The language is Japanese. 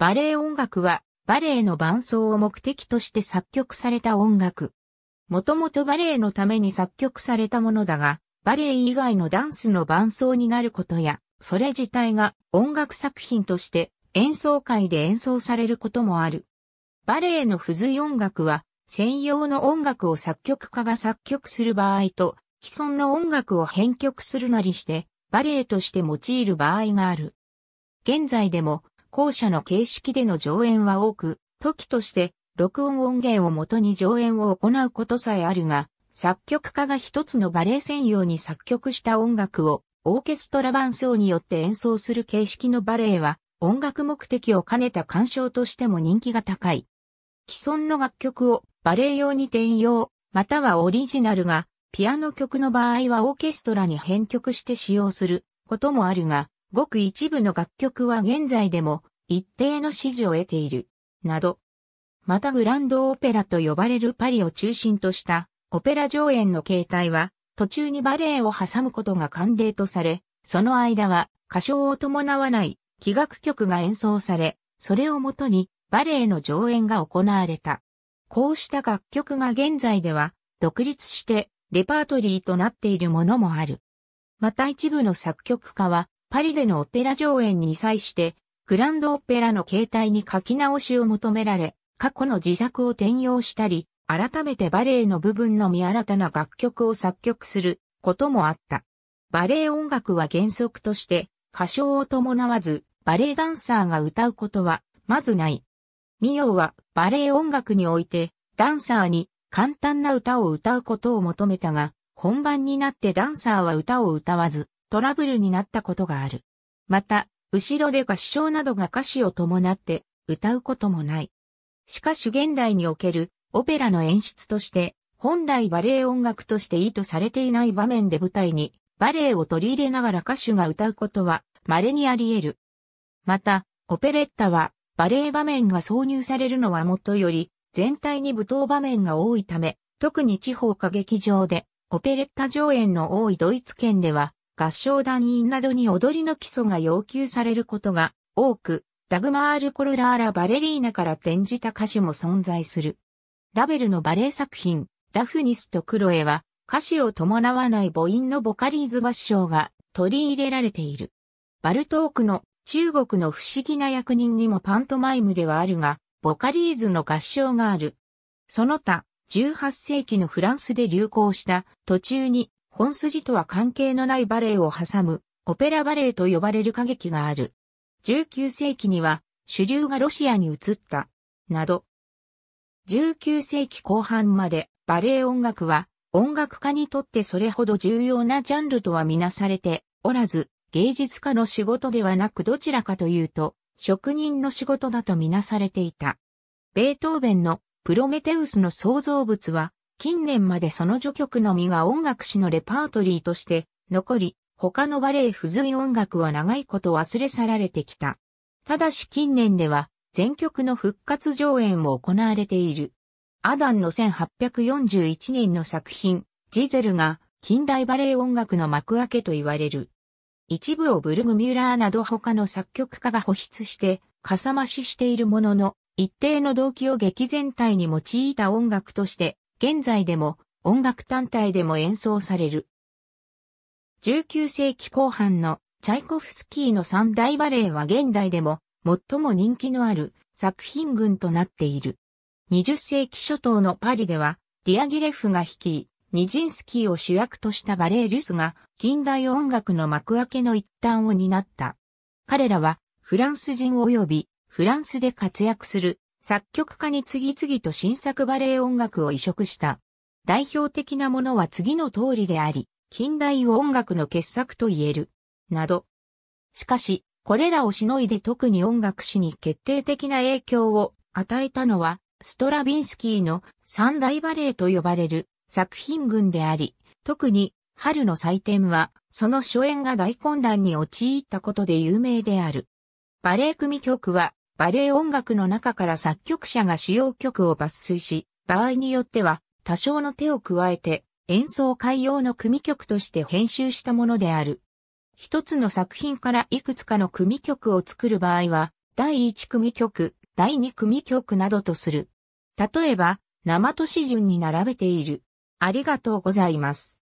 バレエ音楽は、バレエの伴奏を目的として作曲された音楽。もともとバレエのために作曲されたものだが、バレエ以外のダンスの伴奏になることや、それ自体が音楽作品として演奏会で演奏されることもある。バレエの付随音楽は、専用の音楽を作曲家が作曲する場合と、既存の音楽を編曲するなりして、バレエとして用いる場合がある。現在でも、後者の形式での上演は多く、時として録音音源をもとに上演を行うことさえあるが、作曲家が一つのバレエ専用に作曲した音楽をオーケストラ伴奏によって演奏する形式のバレエは音楽目的を兼ねた鑑賞としても人気が高い。既存の楽曲をバレエ用に転用、またはオリジナルがピアノ曲の場合はオーケストラに編曲して使用することもあるが、ごく一部の楽曲は現在でも一定の支持を得ている、など。またグランドオペラと呼ばれるパリを中心としたオペラ上演の形態は途中にバレエを挟むことが慣例とされ、その間は歌唱を伴わない器楽曲が演奏され、それをもとにバレエの上演が行われた。こうした楽曲が現在では独立してレパートリーとなっているものもある。また一部の作曲家はパリでのオペラ上演に際して、グランドオペラの形態に書き直しを求められ、過去の自作を転用したり、改めてバレエの部分のみ新たな楽曲を作曲することもあった。バレエ音楽は原則として歌唱を伴わずバレエダンサーが歌うことはまずない。ミヨはバレエ音楽においてダンサーに簡単な歌を歌うことを求めたが本番になってダンサーは歌を歌わずトラブルになったことがある。また、後ろで合唱などが歌詞を伴って歌うこともない。しかし現代におけるオペラの演出として、本来バレエ音楽として意図されていない場面で舞台にバレエを取り入れながら歌手が歌うことは稀にあり得る。また、オペレッタはバレエ場面が挿入されるのはもとより全体に舞踏場面が多いため、特に地方歌劇場でオペレッタ上演の多いドイツ圏では合唱団員などに踊りの基礎が要求されることが多く、ダグマール・コロラーラ・バレリーナから転じた歌詞も存在する。ラベルのバレエ作品、ダフニスとクロエは、歌詞を伴わない母音のボカリーズ合唱が取り入れられている。バルトークの中国の不思議な役人にもパントマイムではあるが、ボカリーズの合唱がある。その他、18世紀のフランスで流行した途中に本筋とは関係のないバレエを挟む、オペラバレエと呼ばれる歌劇がある。19世紀には、主流がロシアに移った、など。19世紀後半まで、バレエ音楽は、音楽家にとってそれほど重要なジャンルとはみなされておらず、芸術家の仕事ではなくどちらかというと、職人の仕事だとみなされていた。ベートーベンのプロメテウスの創造物は、近年までその序曲のみが音楽史のレパートリーとして残り、他のバレエ付随音楽は長いこと忘れ去られてきた。ただし近年では全曲の復活上演も行われている。アダンの1841年の作品、ジゼルが近代バレエ音楽の幕開けと言われる。一部をブルグミュラーなど他の作曲家が保湿して、かさ増ししているものの、一定の動機を劇全体に用いた音楽として現在でも音楽単体でも演奏される。19世紀後半のチャイコフスキーの三大バレエは現代でも最も人気のある作品群となっている。20世紀初頭のパリではディアギレフが率い、ニジンスキーを主役としたバレエリュスが近代音楽の幕開けの一端を担った。彼らはフランス人及びフランスで活躍する作曲家に次々と新作バレエ音楽を移植した。代表的なものは次の通りであり、近代音楽の傑作と言える。など。しかし、これらをしのいで特に音楽史に決定的な影響を与えたのは、ストラビンスキーの三大バレエと呼ばれる作品群であり、特に春の祭典は、その初演が大混乱に陥ったことで有名である。バレエ組曲は、バレエ音楽の中から作曲者が主要曲を抜粋し、場合によっては多少の手を加えて演奏会用の組曲として編集したものである。一つの作品からいくつかの組曲を作る場合は、第1組曲、第2組曲などとする。例えば、生都市順に並べている。ありがとうございます。